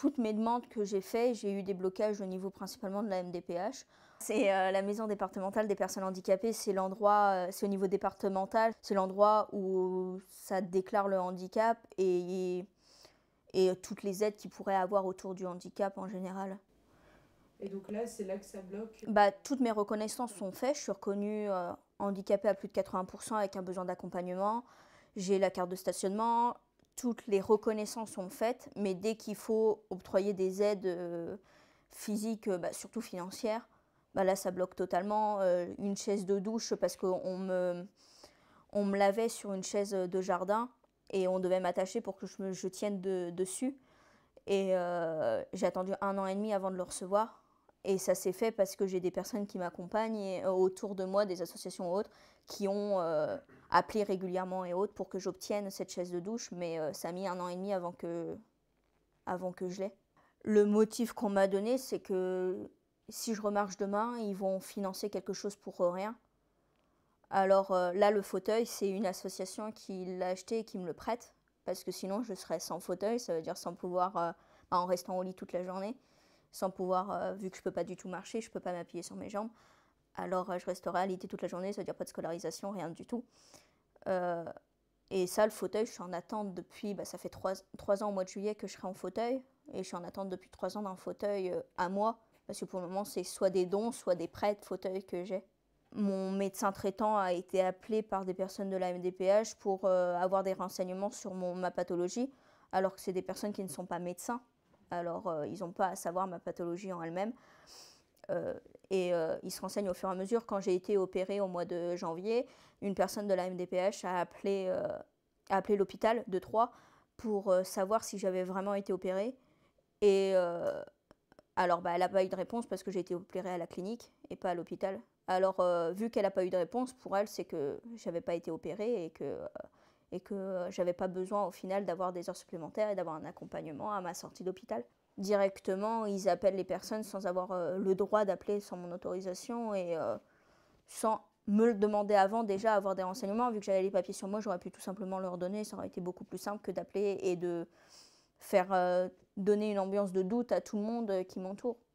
toutes mes demandes que j'ai faites, j'ai eu des blocages au niveau principalement de la MDPH. C'est euh, la maison départementale des personnes handicapées, c'est l'endroit, euh, c'est au niveau départemental, c'est l'endroit où ça déclare le handicap et, et toutes les aides qu'il pourraient avoir autour du handicap en général. Et donc là, c'est là que ça bloque bah, Toutes mes reconnaissances sont faites. Je suis reconnue euh, handicapée à plus de 80% avec un besoin d'accompagnement. J'ai la carte de stationnement, toutes les reconnaissances sont faites, mais dès qu'il faut octroyer des aides euh, physiques, euh, bah, surtout financières, bah là ça bloque totalement. Euh, une chaise de douche, parce qu'on me, on me lavait sur une chaise de jardin et on devait m'attacher pour que je, me, tienne dessus. Et j'ai attendu un an et demi avant de le recevoir. Et ça s'est fait parce que j'ai des personnes qui m'accompagnent autour de moi, des associations autres, qui ont appeler régulièrement et autres pour que j'obtienne cette chaise de douche, mais euh, ça a mis un an et demi avant que, avant que je l'ai. Le motif qu'on m'a donné, c'est que si je remarche demain, ils vont financer quelque chose pour euh, rien. Alors euh, là, le fauteuil, c'est une association qui l'a acheté et qui me le prête, parce que sinon je serais sans fauteuil, ça veut dire sans pouvoir, bah, en restant au lit toute la journée, sans pouvoir, vu que je ne peux pas du tout marcher, je ne peux pas m'appuyer sur mes jambes. Alors euh, je resterai alité toute la journée, ça veut dire pas de scolarisation, rien du tout. Euh, et ça, le fauteuil, je suis en attente depuis, bah, ça fait trois ans au mois de juillet que je serai en fauteuil, et je suis en attente depuis trois ans d'un fauteuil euh, à moi, parce que pour le moment, c'est soit des dons, soit des prêts de fauteuil que j'ai. Mon médecin traitant a été appelé par des personnes de la MDPH pour avoir des renseignements sur ma pathologie, alors que c'est des personnes qui ne sont pas médecins. Alors, ils n'ont pas à savoir ma pathologie en elle-même. Euh, et euh, ils se renseignent au fur et à mesure. Quand j'ai été opérée au mois de janvier, une personne de la MDPH a appelé, euh, appelé l'hôpital de Troyes pour savoir si j'avais vraiment été opérée. Et alors, bah, elle n'a pas eu de réponse parce que j'ai été opérée à la clinique et pas à l'hôpital. Alors, vu qu'elle n'a pas eu de réponse, pour elle, c'est que j'avais pas été opérée et que et que j'avais pas besoin au final d'avoir des heures supplémentaires et d'avoir un accompagnement à ma sortie d'hôpital. Directement, ils appellent les personnes sans avoir euh, le droit d'appeler sans mon autorisation et euh, sans me le demander avant déjà, avoir des renseignements. Vu que j'avais les papiers sur moi, j'aurais pu tout simplement leur donner. Ça aurait été beaucoup plus simple que d'appeler et de faire euh, donner une ambiance de doute à tout le monde qui m'entoure.